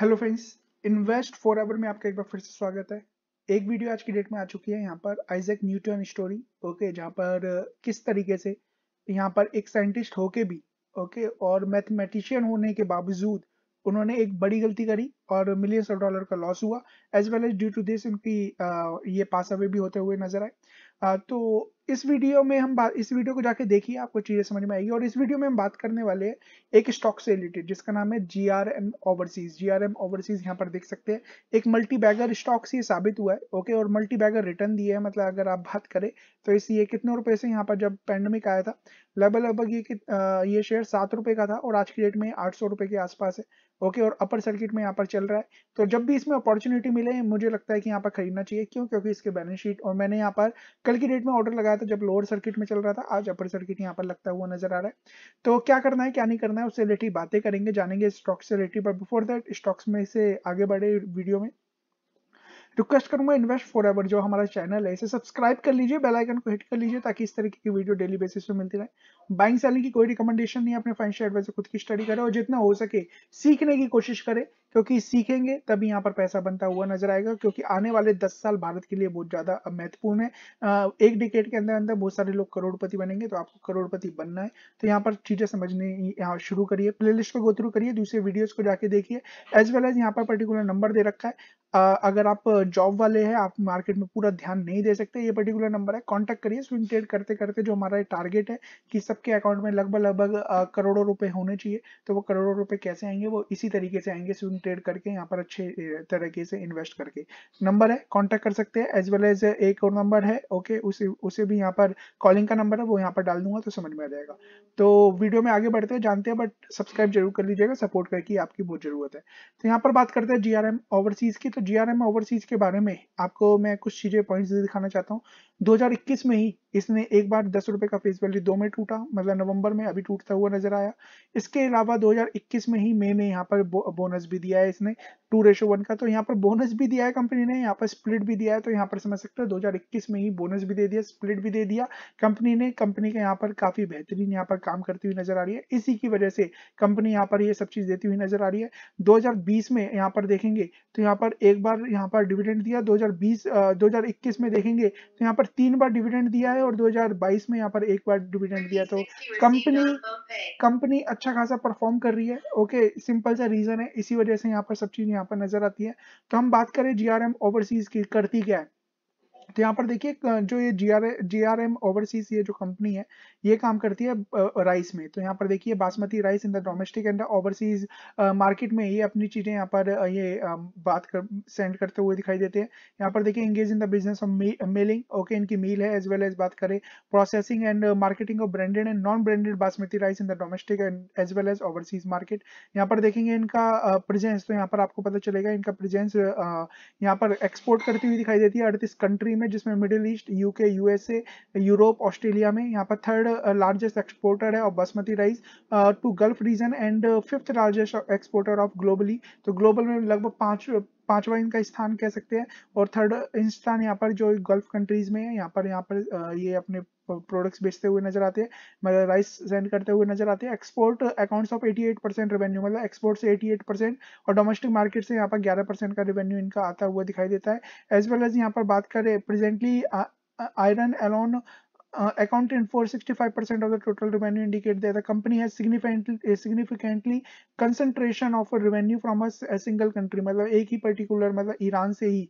hello friends invest forever में आपका एक बार फिर से स्वागत है एक वीडियो आज की डेट में आ चुकी है यहाँ पर आइजैक न्यूटन स्टोरी ओके जहाँ पर किस तरीके से यहाँ पर एक साइंटिस्ट होके भी ओके और मैथमेटिशियन होने के बावजूद उन्होंने एक बड़ी गलती करी और मिलियंस ऑफ डॉलर का लॉस हुआ as well as due to this उनकी आ, ये पास अवे भी होते हुए नजर आए तो इस वीडियो में हम बात इस वीडियो को जाके देखिए आपको चीज़ें समझ में आएगी और इस वीडियो में हम बात करने वाले हैं एक स्टॉक से रिलेटेड जिसका नाम है G R M overseas G R M overseas यहाँ पर देख सकते हैं एक मल्टी बैगर स्टॉक से साबित हुआ है ओके और मल्टी बैगर रिटर्न दिए है मतलब अगर आप बात करें तो इस ये कितने रुपए से यहाँ पर जब पैंडमिक आया था लगभग लगभग ये ये शेयर सात रुपए का था और आज की डेट में आठ सौ रुपए के आसपास है ओके और अपर सर्किट में यहाँ पर चल रहा है तो जब भी इसमें अपॉर्चुनिटी मिले मुझे लगता है कि यहाँ पर खरीदना चाहिए क्यों क्योंकि इसके बैलेंस शीट और मैंने यहाँ पर कल की डेट में ऑर्डर लगाया था जब लोअर सर्किट में चल रहा था आज अपर सर्किट यहाँ पर लगता हुआ नजर आ रहा है तो क्या करना है क्या नहीं करना है उससे रिलेटेड बातें करेंगे जानेंगे स्टॉक से related but before that stocks में से आगे बढ़े वीडियो में रिक्वेस्ट करूंगा इन्वेस्ट फॉर एवर जो हमारा चैनल है इसे सब्सक्राइब कर लीजिए बेल आइकन को हिट कर लीजिए ताकि इस तरीके की वीडियो डेली बेसिस पे मिलती रहे बाइंग सेलिंग की कोई रिकमेंडेशन नहीं अपने फाइनेंशियल एडवाइजर खुद की स्टडी करें और जितना हो सके सीखने की कोशिश करें क्योंकि सीखेंगे तभी यहाँ पर पैसा बनता हुआ नजर आएगा क्योंकि आने वाले दस साल भारत के लिए बहुत ज्यादा महत्वपूर्ण है एक डिकेट के अंदर अंदर बहुत सारे लोग करोड़पति बनेंगे तो आपको करोड़पति बनना है तो यहाँ पर चीजें समझने यहाँ शुरू करिए प्लेलिस्ट को गो थ्रू करिए दूसरे वीडियोज को जाके देखिए एज वेल एज यहाँ पर पर्टिकुलर नंबर दे रखा है अगर आप जॉब वाले हैं आप मार्केट में पूरा ध्यान नहीं दे सकते ये पर्टिकुलर नंबर है कांटेक्ट करिए स्विंग ट्रेड करते करते जो हमारा टारगेट है कि सबके अकाउंट में लगभग लगभग करोड़ों रुपए होने चाहिए तो वो करोड़ों रुपए कैसे आएंगे वो इसी तरीके से आएंगे स्विंग ट्रेड करके यहाँ पर अच्छे तरीके से इन्वेस्ट करके नंबर है कॉन्टेक्ट कर सकते हैं एज वेल एज एक और नंबर है ओके उसे उसे भी यहाँ पर कॉलिंग का नंबर है वो यहाँ पर डाल दूंगा तो समझ में आ जाएगा तो वीडियो में आगे बढ़ते हैं जानते हैं बट सब्सक्राइब जरूर कर लीजिएगा सपोर्ट करके आपकी बहुत जरूरत है तो यहाँ पर बात करते हैं जी ओवरसीज की तो जी ओवरसीज के बारे में आपको मैं कुछ चीजें पॉइंट दिखाना चाहता हूँ इक्कीस में ही इसने एक बार दस रुपए का फेस वैल्यू दो में टूटा मतलब नवंबर में अभी टूटता हुआ नजर आया इसके अलावा 2021 में ही मई में यहाँ पर बो, बोनस भी दिया है इसने टू रेशो वन का तो यहाँ पर बोनस भी दिया है कंपनी ने यहाँ पर स्प्लिट भी दिया है तो यहाँ पर समझ सकते हो 2021 में ही बोनस भी दे दिया स्प्लिट भी दे दिया कंपनी ने कंपनी के यहाँ पर काफी बेहतरीन यहाँ पर काम करती हुई नजर आ रही है इसी की वजह से कंपनी यहाँ पर ये सब चीज देती हुई नजर आ रही है 2020 में यहाँ पर देखेंगे तो यहाँ पर एक बार यहाँ पर डिविडेंड दिया 2020 2021 में देखेंगे तो यहाँ पर तीन बार डिविडेंड दिया है और 2022 में यहाँ पर एक बार डिविडेंड दिया तो कंपनी कंपनी अच्छा खासा परफॉर्म कर रही है ओके सिंपल सा रीजन है इसी वजह से यहाँ पर सब चीज यहाँ पर नजर आती है तो हम बात करें जी आर एम ओवरसीज की करती क्या है तो यहाँ पर देखिए जो ये जी आर एम ओवरसीज ये जो कंपनी है ये काम करती है राइस में तो यहाँ पर देखिए basmati rice in the domestic and overseas market में ये अपनी चीज़ें यहाँ पर ये बात कर सेंड करते हुए दिखाई देते हैं यहाँ पर देखिए engage in the business of milling okay इनकी मील है एज वेल एज बात करें processing and marketing of branded and non branded basmati rice in the domestic and as well as overseas market यहाँ पर देखेंगे इनका प्रेजेंस तो यहाँ पर आपको पता चलेगा इनका प्रेजेंस यहाँ पर एक्सपोर्ट करती हुई दिखाई देती है अड़तीस कंट्री में में जिसमें middle east UK USA Europe Australia में यहाँ पर थर्ड लार्जेस्ट एक्सपोर्टर है of basmati rice to gulf region and fifth largest exporter of globally तो ग्लोबल में लगभग पाँच पांचवा इनका स्थान कह सकते हैं और थर्ड uh, स्थान यहाँ पर जो गल्फ कंट्रीज में है यहाँ पर यहाँ पर uh, ये अपने प्रोडक्ट्स बेचते हुए नजर आते हैं राइस मतलब सेंड करते हुए नजर आते हैं export accounts of 88 percent revenue मतलब एक्सपोर्ट से 88 परसेंट और डोमेस्टिक मार्केट से यहाँ पर 11 परसेंट का रेवेन्यू इनका आता हुआ दिखाई देता है एज वेल एज यहाँ पर बात करें presently Iran alone uh, accounted for 65% of the total revenue indicate that the company has significantly significantly concentration of a revenue from a, a single country मतलब एक ही particular मतलब ईरान से ही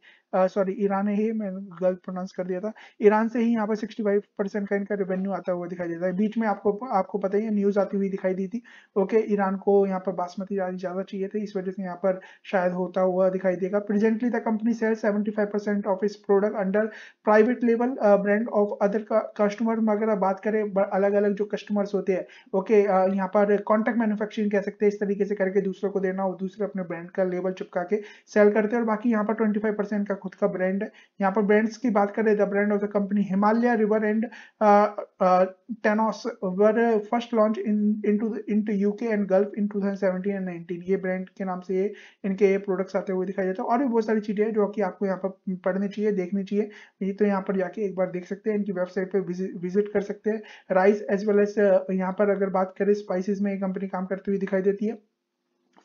sorry uh, Iran ही मैंने गलत pronounce कर दिया था ईरान से ही यहाँ पर 65 परसेंट का इनका रेवेन्यू आता हुआ दिखाई देता है बीच में आपको आपको पता ही है न्यूज आती हुई दिखाई दी थी ओके okay, ईरान को यहाँ पर बासमती राइस ज्यादा चाहिए थे इस वजह से यहाँ पर शायद होता हुआ दिखाई देगा presently the company sell 75 percent of इस product under private level brand of other का कस्टमर में अगर आप बात करें अलग अलग जो कस्टमर्स होते हैं ओके यहाँ पर कॉन्टैक्ट मैन्युफैक्चरिंग कह सकते हैं इस तरीके से करके दूसरों को देना और दूसरे अपने ब्रांड का लेबल चुपका के सेल करते हैं और बाकी यहाँ पर ट्वेंटी का खुद का ब्रांड है यहाँ पर ब्रांड्स की बात करें the brand of the company Himalaya river and टेनोस were first launch in into into UK and gulf in 2017 and nineteen ये ब्रांड के नाम से ये इनके ये प्रोडक्ट्स आते हुए दिखाई देता है और भी बहुत सारी चीजें हैं जो कि आपको यहाँ पर पढ़नी चाहिए देखनी चाहिए तो यहाँ पर जाके एक बार देख सकते हैं इनकी वेबसाइट पर विजिट विजिट कर सकते हैं राइस एज वेल एज यहाँ पर अगर बात करें स्पाइसेस में ये कंपनी काम करती हुई दिखाई देती है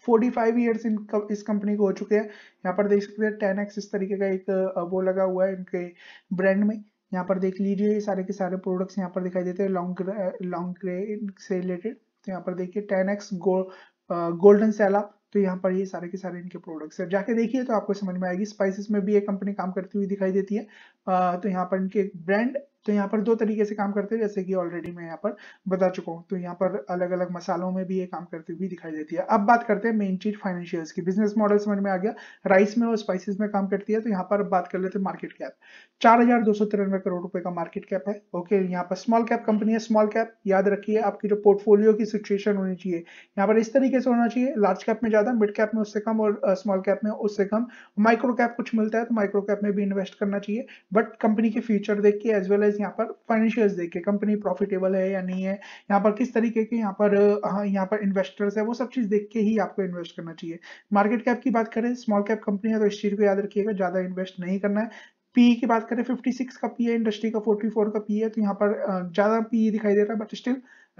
45 इयर्स इन इस कंपनी को हो चुके हैं यहाँ पर देख सकते हैं टेन एक्स इस तरीके का एक uh, वो लगा हुआ है इनके ब्रांड में यहाँ पर देख लीजिए ये सारे के सारे प्रोडक्ट्स यहाँ पर दिखाई देते हैं लॉन्ग लॉन्ग ग्रे से रिलेटेड तो यहाँ पर देखिए ten X go, golden sella तो यहाँ पर ये सारे के सारे इनके प्रोडक्ट्स हैं जाके देखिए तो आपको समझ में आएगी स्पाइसेस में भी ये कंपनी काम करती हुई दिखाई देती है uh, तो यहाँ पर इनके ब्रांड तो यहाँ पर दो तरीके से काम करते हैं जैसे कि ऑलरेडी मैं यहाँ पर बता चुका हूँ तो यहाँ पर अलग अलग मसालों में भी ये काम करती हुई दिखाई देती है अब बात करते हैं मेन चीज फाइनेंशियल्स की बिजनेस मॉडल समझ में आ गया राइस में और स्पाइसिस में काम करती है तो यहाँ पर बात कर लेते हैं मार्केट कैप चार हजार दो सौ तिरानवे करोड़ रुपए का मार्केट कैप है ओके यहाँ पर स्मॉल कैप कंपनी है स्मॉल कैप याद रखिए आपकी जो पोर्टफोलियो की सिचुएशन होनी चाहिए यहाँ पर इस तरीके से होना चाहिए लार्ज कैप में ज्यादा मिड कैप में उससे कम और स्मॉल कैप में उससे कम माइक्रो कैप कुछ मिलता है तो माइक्रो कैप में भी इन्वेस्ट करना चाहिए बट कंपनी के फ्यूचर देख के एज वेल एज यहाँ पर फाइनेंशियल देखे कंपनी प्रॉफिटेबल है या नहीं है यहाँ पर किस तरीके के यहाँ पर हाँ, यहाँ पर इन्वेस्टर्स है वो सब चीज देख के ही आपको इन्वेस्ट करना चाहिए मार्केट कैप की बात करें स्मॉल कैप कंपनी है तो इस चीज को याद रखिएगा ज्यादा इन्वेस्ट नहीं करना है पी की बात करें 56 का पी है इंडस्ट्री का 44 का पी है तो यहाँ पर ज्यादा पी दिखाई दे रहा है बट स्टिल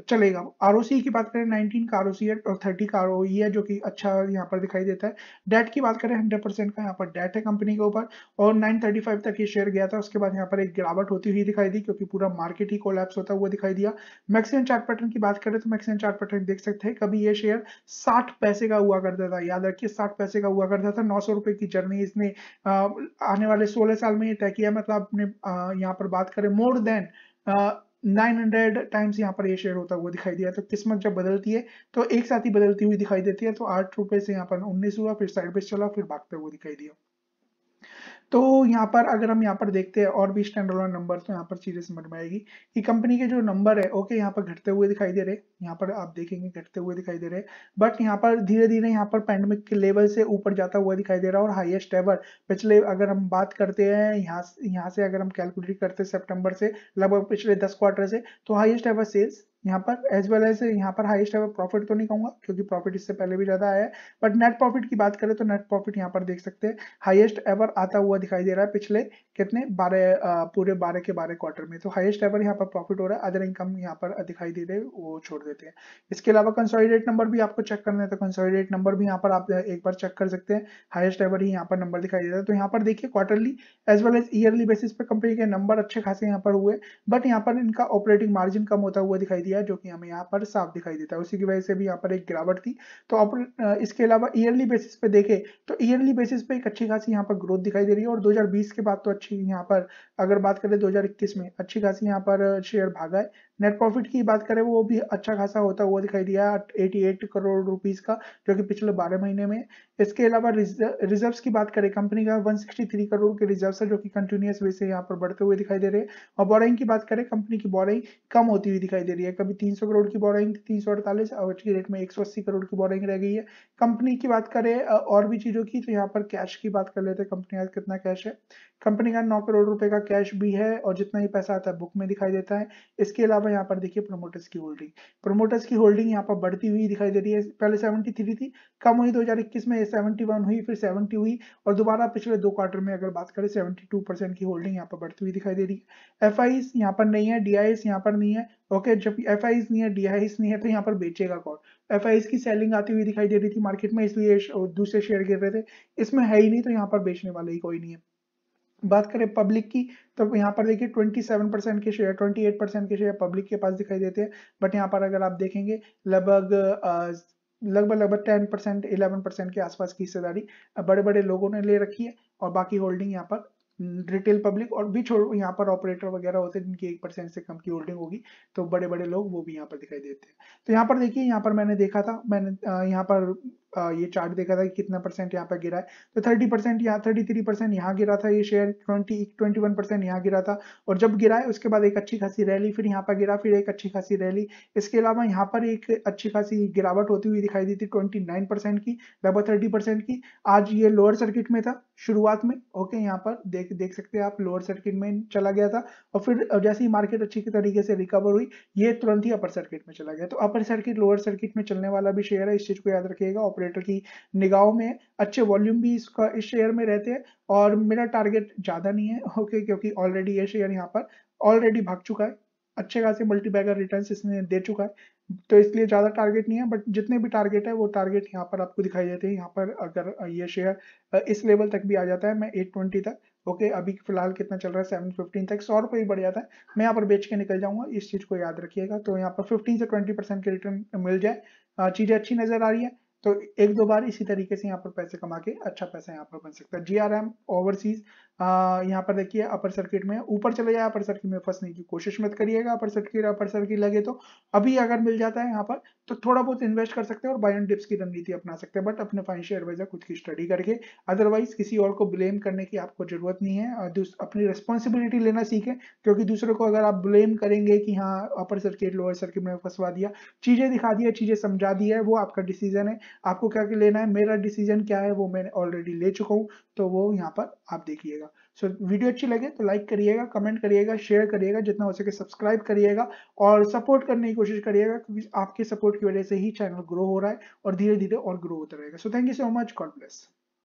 चलेगा आर की बात करें 19 का आर है और 30 का आर e है जो कि अच्छा यहाँ पर दिखाई देता है डेट की बात करें 100 परसेंट का यहाँ पर डेट है कंपनी के ऊपर और 935 तक ये शेयर गया था उसके बाद यहाँ पर एक गिरावट होती हुई दिखाई दी क्योंकि पूरा मार्केट ही कोलैप्स होता हुआ दिखाई दिया मैक्सिमम चार्ट पैटर्न की बात करें तो मैक्सिमम चार्ट पैटर्न देख सकते हैं कभी ये शेयर साठ पैसे का हुआ करता था याद रखिए साठ पैसे का हुआ करता था नौ की जर्नी इसने आने वाले सोलह साल में ये तय किया मतलब अपने यहाँ पर बात करें मोर देन 900 टाइम्स यहाँ पर ये शेयर होता हुआ दिखाई दिया तो किस्मत जब बदलती है तो एक साथ ही बदलती हुई दिखाई देती है तो आठ रुपए से यहाँ पर उन्नीस हुआ फिर साइड पे चला फिर भागते हुए दिखाई दिया तो यहाँ पर अगर हम यहाँ पर देखते हैं और भी स्टैंड नंबर तो यहाँ पर चीज़ें समझ में आएगी कि कंपनी के जो नंबर है ओके यहाँ पर घटते हुए दिखाई दे रहे यहाँ पर आप देखेंगे घटते हुए दिखाई दे रहे बट यहाँ पर धीरे धीरे यहाँ पर पैंडमिक के लेवल से ऊपर जाता हुआ दिखाई दे रहा है और हाइएस्ट एवर पिछले अगर हम बात करते हैं यहाँ यहाँ से अगर हम कैलकुलेट करते हैं सेप्टेम्बर से लगभग पिछले दस क्वार्टर से तो हाइएस्ट एवर सेल्स यहाँ पर एज वेल एज यहाँ पर हाईएस्ट एवर प्रॉफिट तो नहीं कहूंगा क्योंकि प्रॉफिट इससे पहले भी ज्यादा आया है बट नेट प्रॉफिट की बात करें तो नेट प्रॉफिट यहाँ पर देख सकते हैं हाईएस्ट एवर आता हुआ दिखाई दे रहा है पिछले कितने बारह पूरे बारह के बारह क्वार्टर में तो हाईएस्ट एवर यहाँ पर प्रॉफिट हो रहा है अदर इनकम यहाँ पर दिखाई दे रहे वो छोड़ देते हैं इसके अलावा कंसोलिडेट नंबर भी आपको चेक करना है तो कंसोलिडेट नंबर भी यहाँ पर आप एक बार चेक कर सकते हैं हाईएस्ट एवर ही यहाँ पर नंबर दिखाई दे रहा है तो यहाँ पर देखिए quarterly as well as yearly basis पे कंपनी के नंबर अच्छे खासे यहाँ पर हुए बट यहाँ पर इनका ऑपरेटिंग मार्जिन कम होता हुआ दिखाई दिया जो कि हमें यहाँ पर साफ दिखाई देता है उसी की वजह से भी यहाँ पर एक गिरावट थी तो अपन इसके अलावा ईयरली बेसिस पे देखें तो ईयरली बेसिस पे एक अच्छी खासी यहाँ पर ग्रोथ दिखाई दे रही है और 2020 के बाद तो अच्छी यहाँ पर अगर बात करें 2021 में अच्छी खासी यहाँ पर शेयर भागा है नेट प्रॉफिट की बात करें वो भी अच्छा खासा होता हुआ दिखाई दिया 88 करोड़ रुपीस का जो कि पिछले 12 महीने में इसके अलावा रिजर्व की बात करें कंपनी का 163 करोड़ के रिजर्व है जो कि कंटिन्यूस वे से यहाँ पर बढ़ते हुए दिखाई दे रहे हैं और बोरिंग की बात करें कंपनी की बोरिंग कम होती हुई दिखाई दे रही है कभी 300 करोड़ की बोरिंग थी तीन और आज की डेट में एक करोड़ की बोरिंग रह गई है कंपनी की बात करें और भी चीज़ों की तो यहाँ पर कैश की बात कर लेते हैं कंपनी का कितना कैश है कंपनी का नौ करोड़ रुपए का कैश भी है और जितना ही पैसा आता है बुक में दिखाई देता है इसके अलावा अलावा यहाँ पर देखिए प्रोमोटर्स की होल्डिंग प्रोमोटर्स की होल्डिंग यहाँ पर बढ़ती हुई दिखाई दे रही है पहले 73 थी कम हुई 2021 में 71 हुई फिर 70 हुई और दोबारा पिछले दो क्वार्टर में अगर बात करें 72 परसेंट की होल्डिंग यहाँ पर बढ़ती हुई दिखाई दे रही है एफ आई यहाँ पर नहीं है डी आई यहाँ पर नहीं है ओके जब एफ आई नहीं है डी आई नहीं है तो यहाँ पर बेचेगा कौन एफ आई की सेलिंग आती हुई दिखाई दे रही थी मार्केट में इसलिए दूसरे शेयर गिर रहे थे इसमें है ही नहीं तो यहाँ पर बेचने वाले ही कोई नहीं है बात करें पब्लिक की तो यहाँ पर देखिए 27 परसेंट के शेयर 28 परसेंट के शेयर पब्लिक के पास दिखाई देते हैं बट यहाँ पर अगर आप देखेंगे लगभग लगभग लगभग 10 परसेंट इलेवन परसेंट के आसपास की हिस्सेदारी बड़े बड़े लोगों ने ले रखी है और बाकी होल्डिंग यहाँ पर रिटेल हम्म, पब्लिक और भी छोड़ यहाँ पर ऑपरेटर वगैरह होते हैं जिनकी एक परसेंट से कम की होल्डिंग होगी तो बड़े बड़े लोग वो भी यहाँ पर दिखाई देते हैं तो यहाँ पर देखिए यहाँ पर मैंने देखा था मैंने यहाँ पर ये चार्ट देखा था कि कितना परसेंट यहाँ पर गिरा है तो थर्टी परसेंट यहाँ थर्टी थ्री परसेंट यहाँ गिरा था ये share twenty twenty one percent यहाँ गिरा था और जब गिरा है उसके बाद एक अच्छी खासी रैली फिर यहाँ पर गिरा फिर एक अच्छी खासी रैली इसके अलावा यहाँ पर एक अच्छी खासी गिरावट होती हुई दिखाई दी थी ट्वेंटी नाइन परसेंट की लगभग थर्टी परसेंट की आज ये लोअर सर्किट में था शुरुआत में ओके यहाँ पर देख देख सकते हैं आप लोअर सर्किट में चला गया था और फिर जैसे ही मार्केट अच्छी तरीके से रिकवर हुई ये तुरंत ही अपर सर्किट में चला गया तो अपर सर्किट लोअर सर्किट में चलने वाला भी शेयर है इस चीज को याद रखिएगा ऑपरेटर की निगाहों में अच्छे वॉल्यूम भी इसका इस शेयर में रहते हैं और मेरा टारगेट ज़्यादा नहीं है ओके क्योंकि ऑलरेडी ये शेयर यहाँ पर ऑलरेडी भाग चुका है अच्छे खासे मल्टीबैगर रिटर्न इसने दे चुका है तो इसलिए ज़्यादा टारगेट नहीं है बट जितने भी टारगेट है वो टारगेट यहाँ पर आपको दिखाई देते हैं यहाँ पर अगर ये शेयर इस लेवल तक भी आ जाता है मैं एट ट्वेंटी तक ओके अभी फिलहाल कितना चल रहा है सेवन फिफ्टीन तक सौ रुपये ही बढ़ जाता है मैं यहाँ पर बेच के निकल जाऊंगा इस चीज़ को याद रखिएगा तो यहाँ पर फिफ्टीन से ट्वेंटी के रिटर्न मिल जाए चीज़ें अच्छी नज़र आ रही है तो एक दो बार इसी तरीके से यहाँ पर पैसे कमा के अच्छा पैसा यहाँ पर बन सकता है जी आर एम ओवरसीज यहाँ पर देखिए अपर सर्किट में ऊपर चले जाए अपर सर्किट में फंसने की कोशिश मत करिएगा अपर सर्किट अपर सर्किट लगे तो अभी अगर मिल जाता है यहाँ पर तो थोड़ा बहुत इन्वेस्ट कर सकते हैं और बाय एंड डिप्स की रणनीति अपना सकते हैं बट अपने फाइनेंशियल एडवाइजर खुद की स्टडी करके अदरवाइज किसी और को ब्लेम करने की आपको जरूरत नहीं है अपनी रिस्पॉन्सिबिलिटी लेना सीखें क्योंकि दूसरों को अगर आप ब्लेम करेंगे कि हाँ अपर सर्किट लोअर सर्किट में फंसवा दिया चीजें दिखा दिया चीजें समझा दी है वो आपका डिसीजन है आपको क्या लेना है मेरा डिसीजन क्या है वो मैं ऑलरेडी ले चुका हूँ तो वो यहाँ पर आप देखिएगा सो so, वीडियो अच्छी लगे तो लाइक करिएगा कमेंट करिएगा शेयर करिएगा जितना हो सके सब्सक्राइब करिएगा और सपोर्ट करने की कोशिश करिएगा क्योंकि आपके सपोर्ट की वजह से ही चैनल ग्रो हो रहा है और धीरे धीरे और ग्रो होता रहेगा so thank you so much god bless